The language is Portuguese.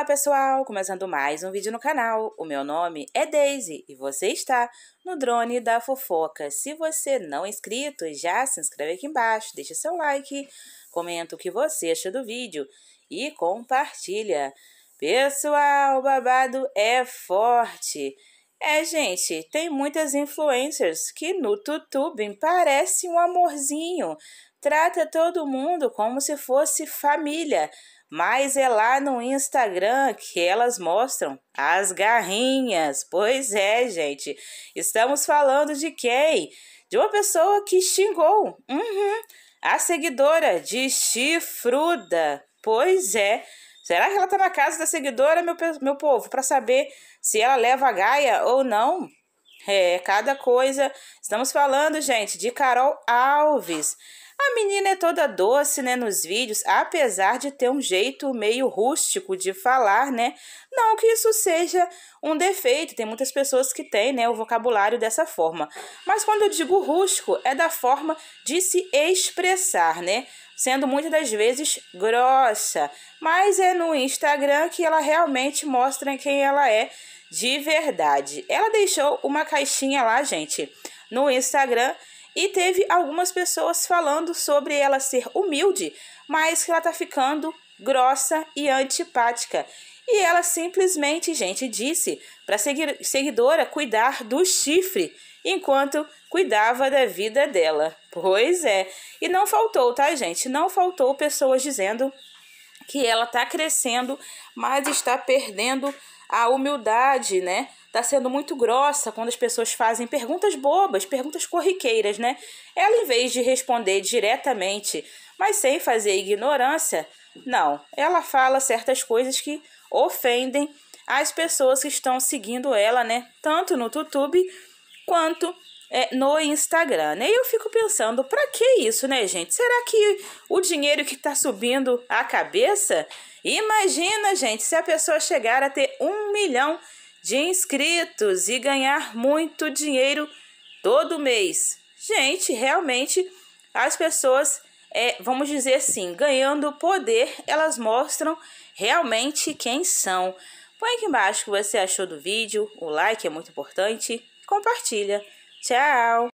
Olá pessoal, começando mais um vídeo no canal. O meu nome é Daisy e você está no Drone da Fofoca. Se você não é inscrito, já se inscreve aqui embaixo, deixa seu like, comenta o que você acha do vídeo e compartilha. Pessoal, o babado é forte. É, gente, tem muitas influencers que no YouTube parece um amorzinho. Trata todo mundo como se fosse família mas é lá no Instagram que elas mostram as garrinhas. Pois é, gente. Estamos falando de quem? De uma pessoa que xingou. Uhum. A seguidora de chifruda. Pois é. Será que ela está na casa da seguidora, meu, meu povo, para saber se ela leva a Gaia ou não? É, cada coisa. Estamos falando, gente, de Carol Alves. A menina é toda doce, né, nos vídeos, apesar de ter um jeito meio rústico de falar, né? Não que isso seja um defeito, tem muitas pessoas que têm, né, o vocabulário dessa forma. Mas quando eu digo rústico, é da forma de se expressar, né? Sendo muitas das vezes grossa. Mas é no Instagram que ela realmente mostra quem ela é de verdade. Ela deixou uma caixinha lá, gente, no Instagram e teve algumas pessoas falando sobre ela ser humilde, mas que ela tá ficando grossa e antipática. E ela simplesmente, gente, disse para seguir seguidora cuidar do chifre enquanto cuidava da vida dela. Pois é. E não faltou, tá, gente? Não faltou pessoas dizendo que ela tá crescendo, mas está perdendo a humildade, né? Tá sendo muito grossa quando as pessoas fazem perguntas bobas, perguntas corriqueiras, né? Ela, em vez de responder diretamente, mas sem fazer ignorância, não. Ela fala certas coisas que ofendem as pessoas que estão seguindo ela, né? Tanto no YouTube quanto é, no Instagram, né? E eu fico pensando, para que isso, né, gente? Será que o dinheiro que está subindo a cabeça? Imagina, gente, se a pessoa chegar a ter um milhão de inscritos e ganhar muito dinheiro todo mês. Gente, realmente as pessoas, é, vamos dizer assim, ganhando poder, elas mostram realmente quem são. Põe aqui embaixo o que você achou do vídeo, o like é muito importante, compartilha. Tchau!